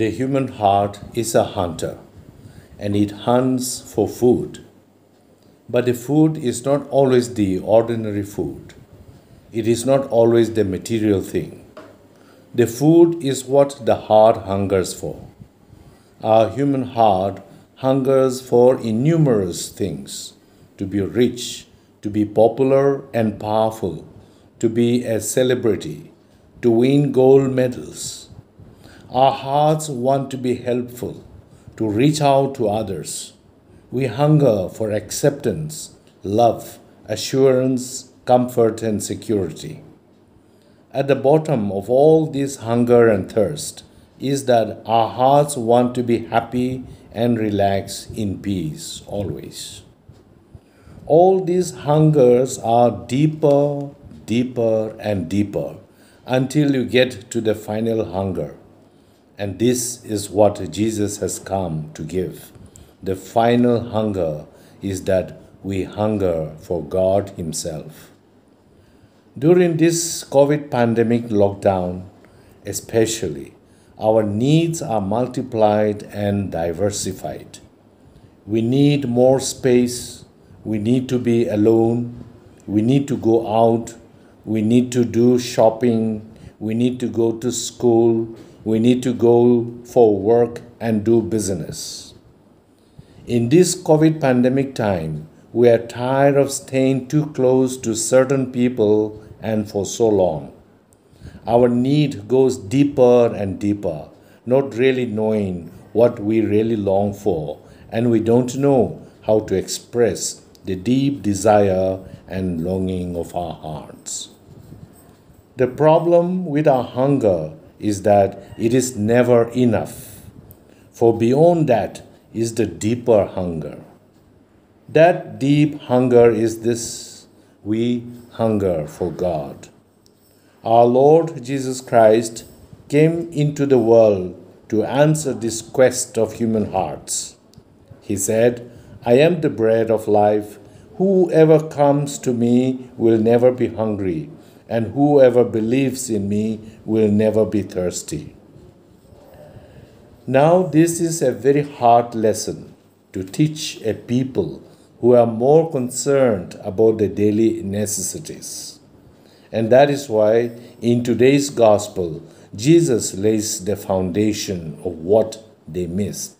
The human heart is a hunter and it hunts for food. But the food is not always the ordinary food, it is not always the material thing. The food is what the heart hungers for. Our human heart hungers for innumerable things to be rich, to be popular and powerful, to be a celebrity, to win gold medals. Our hearts want to be helpful, to reach out to others. We hunger for acceptance, love, assurance, comfort, and security. At the bottom of all this hunger and thirst is that our hearts want to be happy and relax in peace always. All these hungers are deeper, deeper, and deeper until you get to the final hunger and this is what Jesus has come to give. The final hunger is that we hunger for God Himself. During this COVID pandemic lockdown, especially, our needs are multiplied and diversified. We need more space. We need to be alone. We need to go out. We need to do shopping. We need to go to school we need to go for work and do business. In this COVID pandemic time, we are tired of staying too close to certain people and for so long. Our need goes deeper and deeper, not really knowing what we really long for, and we don't know how to express the deep desire and longing of our hearts. The problem with our hunger is that it is never enough. For beyond that is the deeper hunger. That deep hunger is this we hunger for God. Our Lord Jesus Christ came into the world to answer this quest of human hearts. He said, I am the bread of life. Whoever comes to me will never be hungry and whoever believes in me will never be thirsty. Now, this is a very hard lesson to teach a people who are more concerned about the daily necessities. And that is why in today's gospel, Jesus lays the foundation of what they missed.